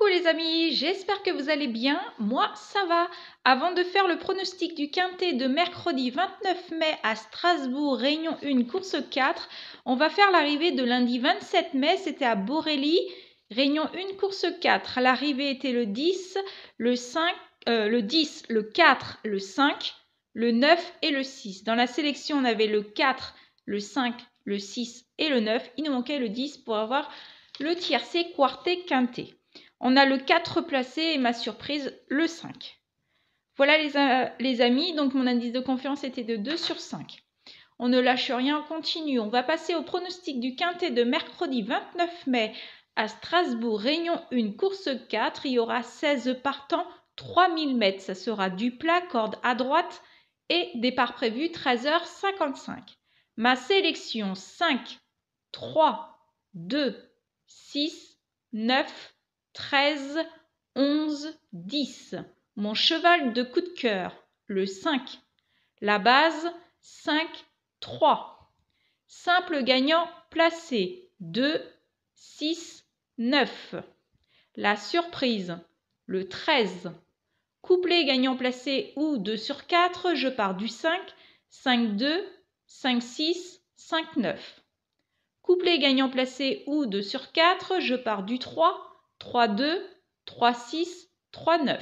Coucou les amis, j'espère que vous allez bien. Moi, ça va. Avant de faire le pronostic du quintet de mercredi 29 mai à Strasbourg, Réunion 1, course 4, on va faire l'arrivée de lundi 27 mai, c'était à Borély, Réunion 1, course 4. L'arrivée était le 10, le 5, euh, le 10, le 4, le 5, le 9 et le 6. Dans la sélection, on avait le 4, le 5, le 6 et le 9. Il nous manquait le 10 pour avoir le tiercé, quarté quintet. On a le 4 placé et ma surprise, le 5. Voilà les, amis, donc mon indice de confiance était de 2 sur 5. On ne lâche rien, on continue. On va passer au pronostic du quintet de mercredi 29 mai à Strasbourg, Réunion 1, course 4. Il y aura 16 partants, 3000 mètres. Ça sera du plat, corde à droite et départ prévu 13h55. Ma sélection 5, 3, 2, 6, 9, 13, 11, 10. Mon cheval de coup de cœur, le 5. La base, 5, 3. Simple gagnant placé, 2, 6, 9. La surprise, le 13. Couplet gagnant placé ou 2 sur 4, je pars du 5, 5, 2, 5, 6, 5, 9. Couplé gagnant placé ou 2 sur 4, je pars du 3, 3-2, 3-6, 3-9.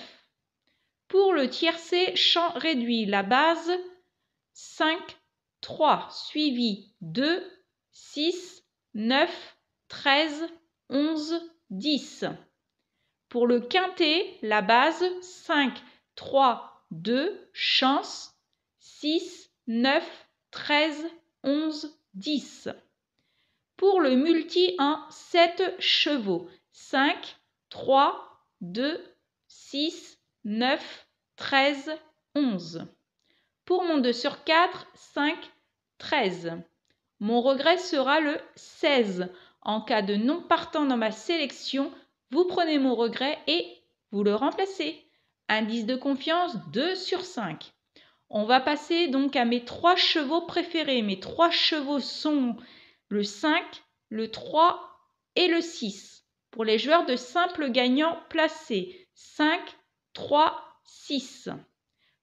Pour le tiercé, champ réduit, la base 5, 3, suivi 2, 6, 9, 13, 11, 10. Pour le quintet, la base 5, 3, 2, chance 6, 9, 13, 11, 10. Pour le multi en 7 chevaux. 5, 3, 2, 6, 9, 13, 11. Pour mon 2 sur 4, 5, 13. Mon regret sera le 16. En cas de non partant dans ma sélection, vous prenez mon regret et vous le remplacez. Indice de confiance 2 sur 5. On va passer donc à mes 3 chevaux préférés. Mes trois chevaux sont le 5, le 3 et le 6 pour les joueurs de simple gagnant placé 5, 3, 6.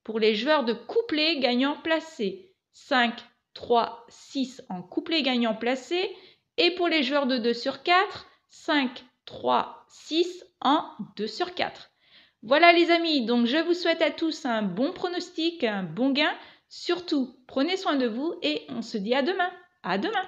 Pour les joueurs de couplet gagnant placé 5, 3, 6 en couplet gagnant placé et pour les joueurs de 2 sur 4 5, 3, 6 en 2 sur 4. Voilà les amis, donc je vous souhaite à tous un bon pronostic, un bon gain. Surtout, prenez soin de vous et on se dit à demain. À demain